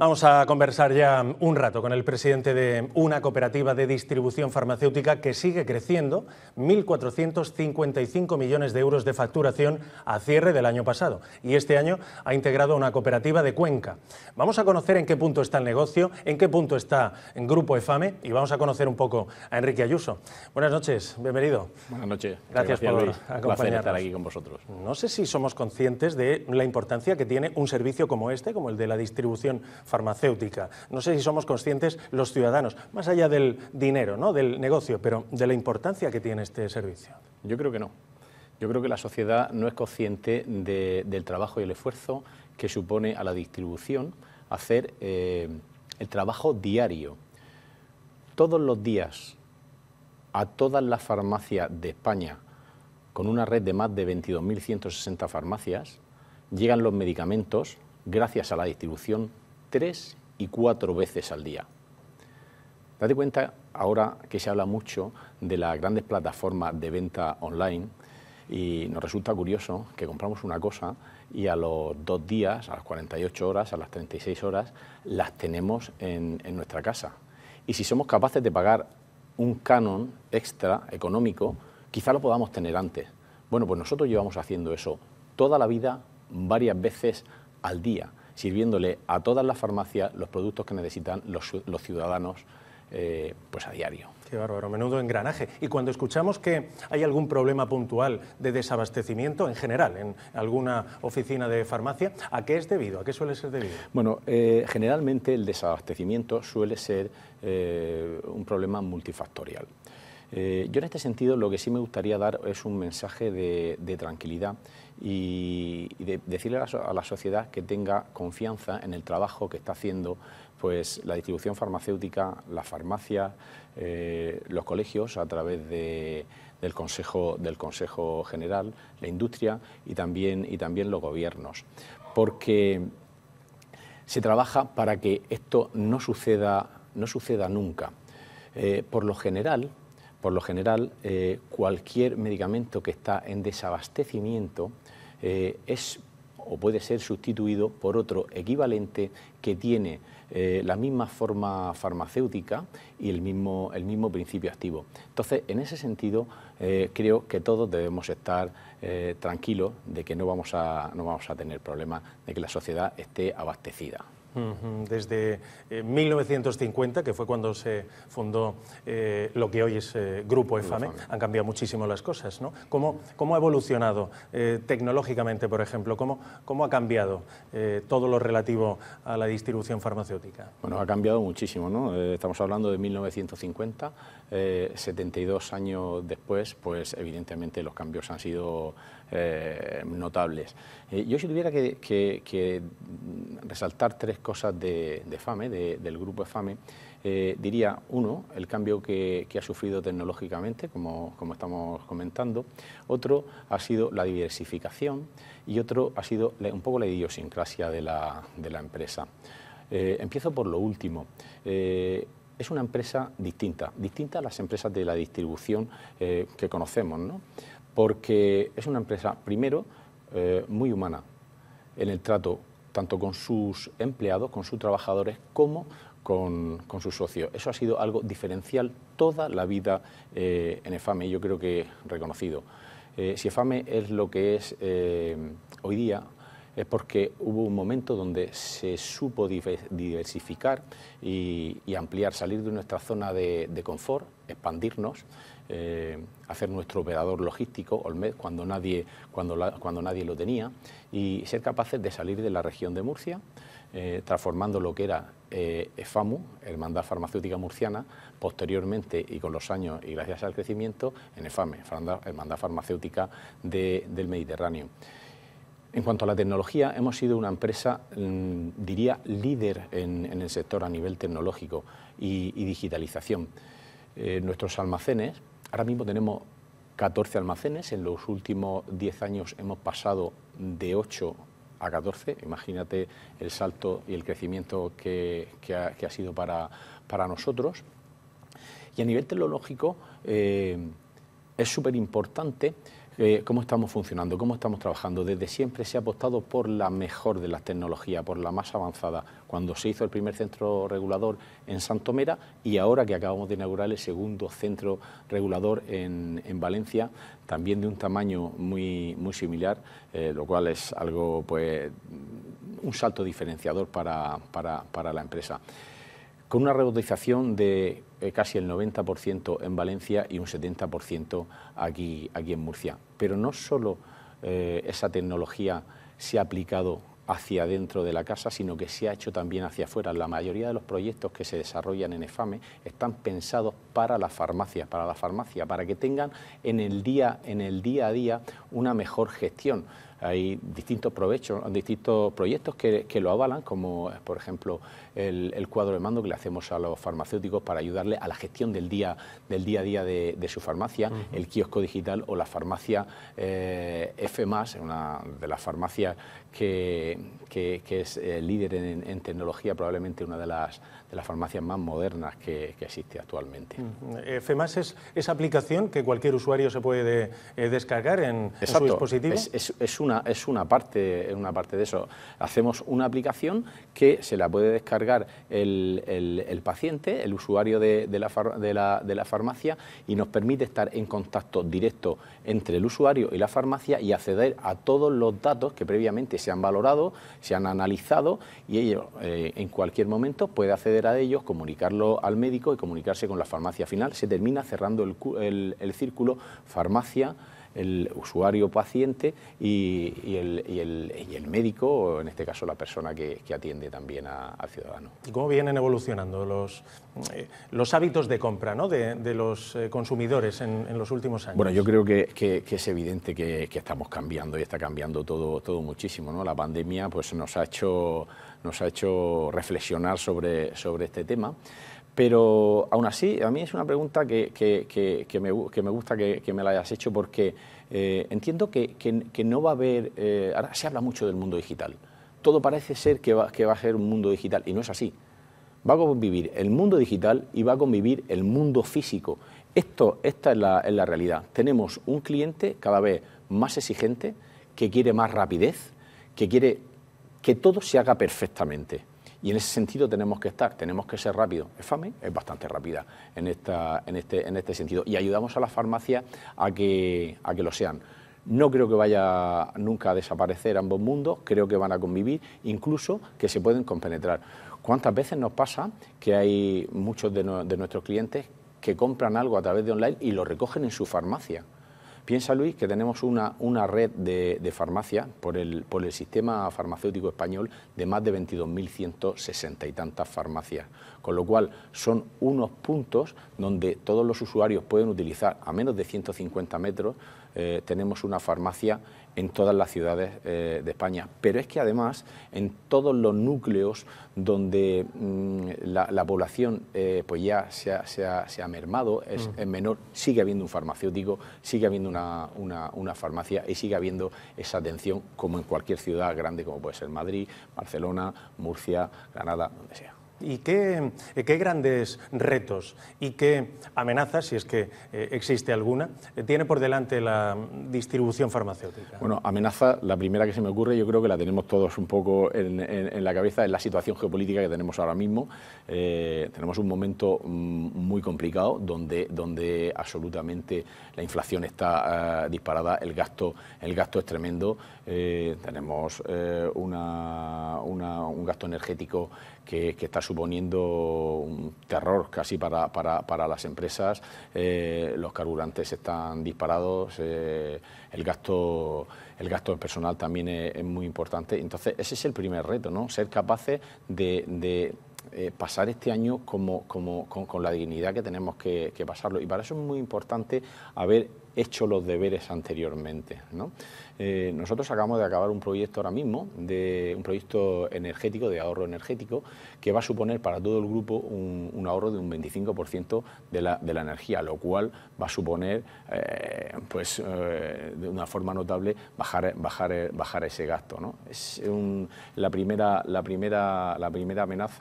Vamos a conversar ya un rato con el presidente de una cooperativa de distribución farmacéutica que sigue creciendo, 1.455 millones de euros de facturación a cierre del año pasado. Y este año ha integrado una cooperativa de Cuenca. Vamos a conocer en qué punto está el negocio, en qué punto está el Grupo EFAME y vamos a conocer un poco a Enrique Ayuso. Buenas noches, bienvenido. Buenas noches. Gracias, por acompañarnos. estar aquí con vosotros. No sé si somos conscientes de la importancia que tiene un servicio como este, como el de la distribución farmacéutica farmacéutica. No sé si somos conscientes los ciudadanos, más allá del dinero, ¿no? del negocio, pero de la importancia que tiene este servicio. Yo creo que no. Yo creo que la sociedad no es consciente del trabajo y el esfuerzo que supone a la distribución hacer eh, el trabajo diario. Todos los días a todas las farmacias de España, con una red de más de 22.160 farmacias, llegan los medicamentos gracias a la distribución tres y cuatro veces al día. Date cuenta ahora que se habla mucho de las grandes plataformas de venta online y nos resulta curioso que compramos una cosa y a los dos días, a las 48 horas, a las 36 horas, las tenemos en, nuestra casa. Y si somos capaces de pagar un canon extra económico, quizá lo podamos tener antes. Bueno, pues nosotros llevamos haciendo eso toda la vida, varias veces al día sirviéndole a todas las farmacias los productos que necesitan los, ciudadanos eh, pues a diario. Qué bárbaro, menudo engranaje. Y cuando escuchamos que hay algún problema puntual de desabastecimiento en general en alguna oficina de farmacia, ¿a qué es debido? ¿A qué suele ser debido? Bueno, eh, generalmente el desabastecimiento suele ser eh, un problema multifactorial. Eh, yo en este sentido lo que sí me gustaría dar es un mensaje de, tranquilidad y, decirle a la, sociedad que tenga confianza en el trabajo que está haciendo pues la distribución farmacéutica, las farmacias, eh, los colegios a través de, del, consejo, General, la industria y también, y también los gobiernos. Porque se trabaja para que esto no suceda, no suceda nunca. Eh, por lo general, por lo general, eh, cualquier medicamento que está en desabastecimiento eh, es o puede ser sustituido por otro equivalente que tiene eh, la misma forma farmacéutica y el mismo, principio activo. Entonces, en ese sentido, creo que todos debemos estar tranquilos de que no vamos, a, no vamos a tener problemas de que la sociedad esté abastecida. Desde 1950, eh, que fue cuando se fundó eh, lo que hoy es eh, Grupo EFAME, han cambiado muchísimo las cosas. ¿no? ¿Cómo, ha evolucionado tecnológicamente, por ejemplo? ¿Cómo, cómo ha cambiado todo lo relativo a la distribución farmacéutica? Bueno, ha cambiado muchísimo. estamos hablando de 1950, 72 años después, pues evidentemente los cambios han sido notables. yo si tuviera que, que resaltar tres cosas de, FAME, del grupo FAME, eh, diría, uno, el cambio que, ha sufrido tecnológicamente, como, estamos comentando, otro ha sido la diversificación y otro ha sido un poco la idiosincrasia de la, empresa. Eh, empiezo por lo último. Eh, es una empresa distinta, distinta a las empresas de la distribución que conocemos, ¿no? porque es una empresa, primero, muy humana en el trato tanto con sus empleados, con sus trabajadores, como con, sus socios. Eso ha sido algo diferencial toda la vida eh, en EFAME yo creo que reconocido. Eh, si EFAME es lo que es eh, hoy día, es porque hubo un momento donde se supo diversificar y, ampliar, salir de nuestra zona de, confort, expandirnos, eh, hacer nuestro operador logístico, Olmed, cuando nadie, cuando, cuando nadie lo tenía, y ser capaces de salir de la región de Murcia, eh, transformando lo que era EFAMU... Eh, Hermandad Farmacéutica Murciana, posteriormente y con los años y gracias al crecimiento, en EFAME, Hermandad Farmacéutica del Mediterráneo. En cuanto a la tecnología, hemos sido una empresa, mm, diría, líder en, el sector a nivel tecnológico y, digitalización. Eh, nuestros almacenes, ahora mismo tenemos 14 almacenes, en los últimos 10 años hemos pasado de 8 a 14, imagínate el salto y el crecimiento que, ha, sido para, nosotros. Y a nivel tecnológico eh, es súper importante eh, cómo estamos funcionando, cómo estamos trabajando. Desde siempre se ha apostado por la mejor de las tecnologías, por la más avanzada. Cuando se hizo el primer centro regulador en Santomera y ahora que acabamos de inaugurar el segundo centro regulador en, Valencia, también de un tamaño muy, muy similar, eh, lo cual es algo, pues, un salto diferenciador para, para la empresa. Con una rebotización de eh, casi el 90% en Valencia y un 70% aquí, aquí en Murcia. Pero no solo eh, esa tecnología se ha aplicado hacia dentro de la casa, sino que se ha hecho también hacia afuera. La mayoría de los proyectos que se desarrollan en EFAME están pensados para las farmacias, para la farmacia, para que tengan en el día, en el día a día una mejor gestión. Hay distintos provechos, distintos proyectos que, que lo avalan, como por ejemplo el, cuadro de mando que le hacemos a los farmacéuticos para ayudarle a la gestión del día, del día a día de, su farmacia, el kiosco digital o la farmacia eh, F, una de las farmacias que, es eh, líder en tecnología, probablemente una de las de las farmacias más modernas que, que existe actualmente. Mm, eh, FEMAS es esa aplicación que cualquier usuario se puede eh, descargar en, su dispositivo. Es, una, es una, parte, una parte de eso. Hacemos una aplicación que se la puede descargar el, paciente, el usuario de, la de, la, farmacia, y nos permite estar en contacto directo entre el usuario y la farmacia y acceder a todos los datos que previamente se han valorado, se han analizado, y ellos eh, en cualquier momento puede acceder a ellos, comunicarlo al médico y comunicarse con la farmacia. final se termina cerrando el, círculo farmacia el usuario paciente y, el, médico, en este caso la persona que, atiende también al ciudadano. ¿Y cómo vienen evolucionando los, eh, hábitos de compra de, los eh, consumidores en, los últimos años? Bueno, yo creo que, es evidente que, estamos cambiando y está cambiando todo, todo muchísimo. ¿no? La pandemia pues, nos ha hecho nos ha hecho reflexionar sobre, sobre este tema. Pero aún así, a mí es una pregunta que, me, gusta que, me la hayas hecho porque eh, entiendo que, no va a haber, eh, ahora se habla mucho del mundo digital, todo parece ser que va, que va a ser un mundo digital y no es así. Va a convivir el mundo digital y va a convivir el mundo físico. Esto, esta es la realidad. Tenemos un cliente cada vez más exigente, que quiere más rapidez, que quiere que todo se haga perfectamente. Y en ese sentido tenemos que estar, tenemos que ser rápidos. fame? es bastante rápida en, esta, en, este, en este sentido y ayudamos a las farmacias a que, a que lo sean. No creo que vaya nunca a desaparecer ambos mundos, creo que van a convivir, incluso que se pueden compenetrar. ¿Cuántas veces nos pasa que hay muchos de nuestros clientes que compran algo a través de online y lo recogen en su farmacia? Piensa, Luis, que tenemos una, una red de, farmacias por el, por el sistema farmacéutico español de más de 22.160 y tantas farmacias, con lo cual son unos puntos donde todos los usuarios pueden utilizar a menos de 150 metros eh, tenemos una farmacia en todas las ciudades eh, de España, pero es que además en todos los núcleos donde mm, la, población eh, pues ya se ha, mermado, mm. es, menor, sigue habiendo un farmacéutico, sigue habiendo una, farmacia y sigue habiendo esa atención como en cualquier ciudad grande como puede ser Madrid, Barcelona, Murcia, Granada, donde sea y eh, qué, grandes retos y qué amenazas, si es que eh, existe alguna, tiene por delante la distribución farmacéutica? Bueno, amenaza, la primera que se me ocurre, yo creo que la tenemos todos un poco en, la cabeza, es la situación geopolítica que tenemos ahora mismo. Eh, tenemos un momento mm, muy complicado donde, donde absolutamente la inflación está ah, disparada, el gasto, el gasto es tremendo, tenemos un gasto energético que, está suponiendo un terror casi para, las empresas. Eh, los carburantes están disparados, eh, el gasto el gasto personal también es, muy importante. Entonces, ese es el primer reto, ¿no? Ser capaces de, eh, pasar este año como, como, con, la dignidad que tenemos que, que pasarlo. Y para eso es muy importante haber hecho los deberes anteriormente. Eh, nosotros acabamos de acabar un proyecto ahora mismo, de, un proyecto energético, de ahorro energético, que va a suponer para todo el grupo un, ahorro de un 25% de la, energía, lo cual va a suponer, eh, pues, eh, de una forma notable, bajar, bajar, bajar ese gasto. Es la, primera, la, primera, la primera amenaza.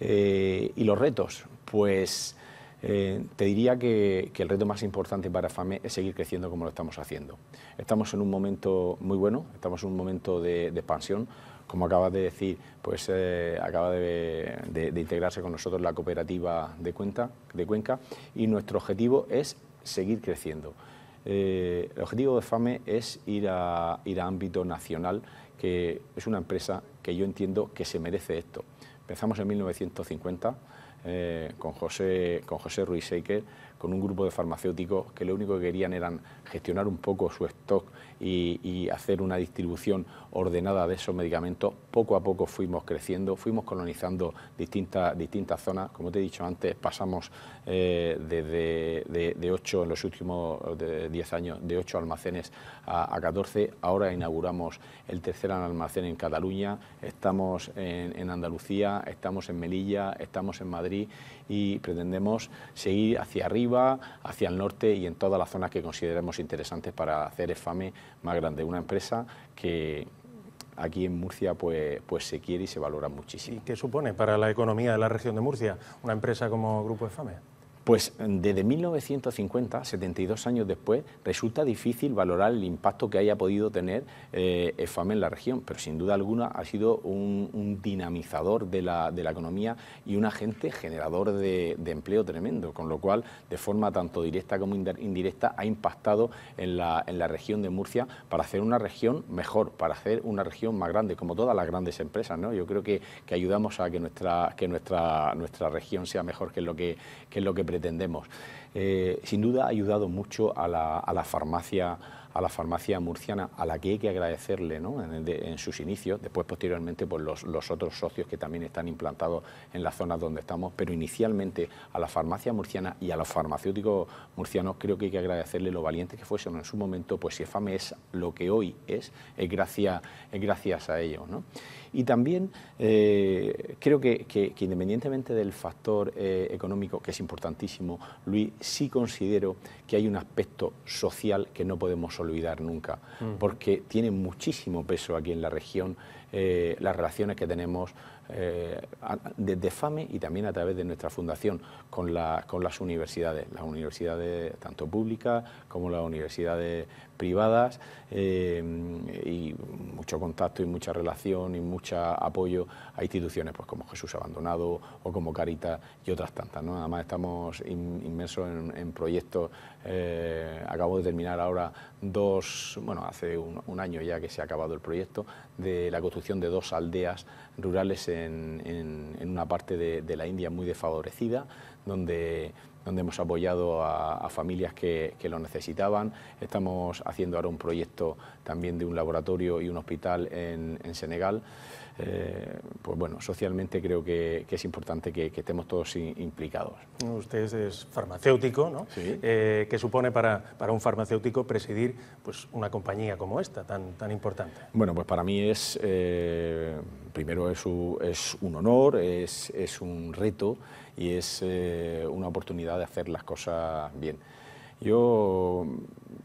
y los retos, pues eh, te diría que, el reto más importante para FAME es seguir creciendo como lo estamos haciendo. Estamos en un momento muy bueno, estamos en un momento de, expansión. Como acabas de decir, pues eh, acaba de, integrarse con nosotros la cooperativa de, cuenta, de Cuenca y nuestro objetivo es seguir creciendo. Eh, el objetivo de FAME es ir a, ir a ámbito nacional, que es una empresa que yo entiendo que se merece esto. Empezamos en 1950 eh, con, José, con José Ruiz Seiker con un grupo de farmacéuticos que lo único que querían eran gestionar un poco su stock y, hacer una distribución ordenada de esos medicamentos. Poco a poco fuimos creciendo, fuimos colonizando distintas, distintas zonas. Como te he dicho antes, pasamos desde eh, de, 8 en los últimos 10 años, de 8 almacenes a, 14. Ahora inauguramos el tercer almacén en Cataluña, estamos en Andalucía, estamos en Melilla, estamos en Madrid y pretendemos seguir hacia arriba hacia el norte y en todas las zonas que consideremos interesantes para hacer EFAME más grande. Una empresa que aquí en Murcia pues, pues se quiere y se valora muchísimo. ¿Y qué supone para la economía de la región de Murcia una empresa como Grupo EFAME? Pues mm, desde 1950, 72 años después, resulta difícil valorar el impacto que haya podido tener eh, FAME en la región, pero sin duda alguna ha sido un, dinamizador de la, economía y un agente generador de, empleo tremendo, con lo cual, de forma tanto directa como indirecta, ha impactado en la, región de Murcia para hacer una región mejor, para hacer una región más grande, como todas las grandes empresas. ¿no? Yo creo que, ayudamos a que nuestra, que nuestra, nuestra región sea mejor que lo que, lo que pretendemos ...entendemos, eh, sin duda ha ayudado mucho a la, a la farmacia a la farmacia murciana, a la que hay que agradecerle en, sus inicios, después posteriormente los, otros socios que también están implantados en las zonas donde estamos, pero inicialmente a la farmacia murciana y a los farmacéuticos murcianos creo que hay que agradecerle lo valientes que fuesen en su momento, pues si FAME es lo que hoy es, es gracias, gracias a ellos. Y también eh, creo que, independientemente del factor eh, económico, que es importantísimo, Luis, sí considero que hay un aspecto social que no podemos olvidar nunca, mm. porque tiene muchísimo peso aquí en la región eh, las relaciones que tenemos desde eh, FAME y también a través de nuestra fundación con, la, con las universidades, las universidades tanto públicas como las universidades privadas eh, y mucho contacto y mucha relación y mucho apoyo a instituciones pues como Jesús Abandonado o como Caritas y otras tantas. ¿no? Además estamos inmersos en proyectos eh, acabo de terminar ahora dos, bueno, hace un, año ya que se ha acabado el proyecto, de la construcción de dos aldeas rurales en, una parte de, la India muy desfavorecida, donde, donde hemos apoyado a, familias que, que, lo necesitaban. Estamos haciendo ahora un proyecto también de un laboratorio y un hospital en, Senegal. Eh, pues bueno, socialmente creo que, es importante que, estemos todos implicados. Usted es farmacéutico, ¿no? Sí. Eh, ¿Qué supone para, para, un farmacéutico presidir pues, una compañía como esta, tan, tan importante? Bueno, pues para mí es... Eh, primero es, un honor, es, un reto y es eh, una oportunidad de hacer las cosas bien. Yo,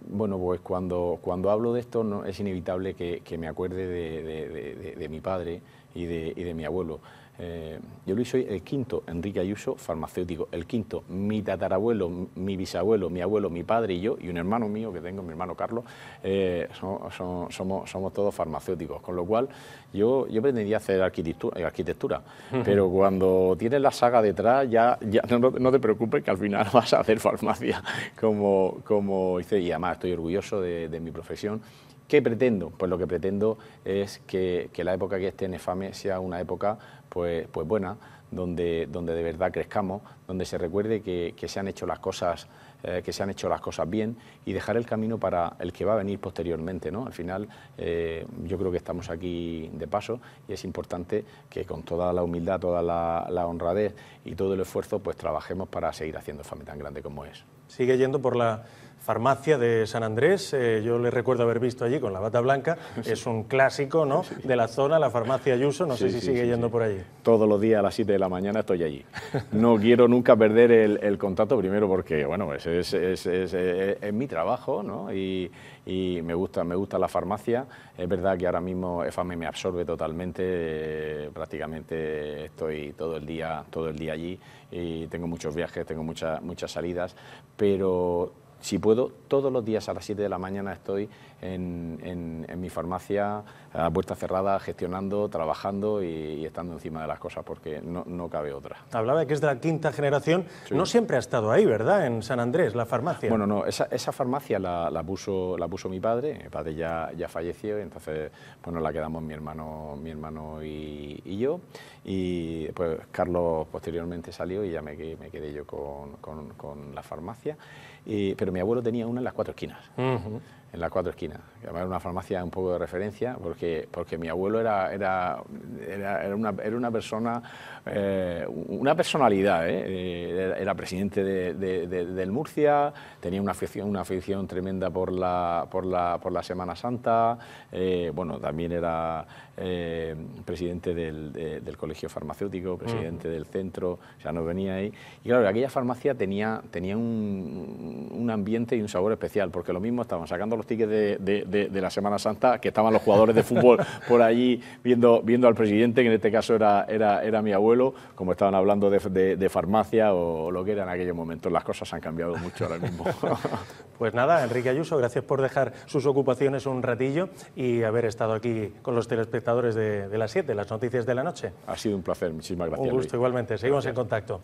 bueno, pues cuando, hablo de esto no, es inevitable que, me acuerde de, mi padre y de mi abuelo. Eh, yo Luis soy el quinto Enrique Ayuso farmacéutico, el quinto mi tatarabuelo, mi bisabuelo, mi abuelo, mi padre y yo y un hermano mío que tengo, mi hermano Carlos, eh, somos, todos farmacéuticos, con lo cual yo, yo pretendía hacer arquitectura, pero cuando tienes la saga detrás ya, ya no, te preocupes que al final vas a hacer farmacia, como, como hice y además estoy orgulloso de, mi profesión ¿Qué pretendo? Pues lo que pretendo es que, que la época que esté en EFAME sea una época pues, pues, buena, donde, donde de verdad crezcamos, donde se recuerde que, se han hecho las cosas eh, que se han hecho las cosas bien y dejar el camino para el que va a venir posteriormente. ¿no? Al final, eh, yo creo que estamos aquí de paso y es importante que con toda la humildad, toda la, honradez y todo el esfuerzo, pues trabajemos para seguir haciendo FAME tan grande como es. Sigue yendo por la farmacia de San Andrés, eh, yo le recuerdo haber visto allí con la bata blanca, es un clásico ¿no? de la zona, la farmacia Ayuso, no sé si sigue yendo por allí. Todos los días a las 7 de la mañana estoy allí. No quiero nunca perder el, contacto, primero porque, bueno, es, es, mi trabajo, ¿no? Y, me, gusta, me gusta la farmacia. Es verdad que ahora mismo EFAME me absorbe totalmente, eh, prácticamente estoy todo el día, todo el día allí y tengo muchos viajes, tengo muchas salidas, pero si puedo, todos los días a las 7 de la mañana estoy en, mi farmacia a puerta cerrada, gestionando, trabajando y, estando encima de las cosas, porque no, cabe otra. Hablaba de que es de la quinta generación, no siempre ha estado ahí, ¿verdad? En San Andrés, la farmacia. Bueno, no, esa, farmacia la, puso, la puso mi padre, mi padre ya, ya falleció, y entonces bueno la quedamos mi hermano, mi hermano y, yo, y pues Carlos posteriormente salió y ya me, me quedé yo con, la farmacia. Y, pero mi abuelo tenía una en las cuatro esquinas en la cuatro esquinas. era una farmacia un poco de referencia, porque, porque mi abuelo era, era, era, una, persona, eh, una personalidad, ¿eh? Eh, era, presidente del Murcia, tenía una afición, una afición tremenda por la, por, la, Semana Santa, bueno, también era presidente del, Colegio Farmacéutico, mm. presidente del centro, o sea, nos venía ahí. Y claro, aquella farmacia tenía, tenía un, un ambiente y un sabor especial, porque lo mismo estaban sacando los de, la Semana Santa, que estaban los jugadores de fútbol por allí viendo, viendo al presidente, que en este caso era, era, era mi abuelo, como estaban hablando de, farmacia o, lo que era en aquellos momentos. Las cosas han cambiado mucho ahora mismo. pues nada, Enrique Ayuso, gracias por dejar sus ocupaciones un ratillo y haber estado aquí con los telespectadores de, las 7, las noticias de la noche. Ha sido un placer, muchísimas gracias. Un gusto igualmente, seguimos en contacto.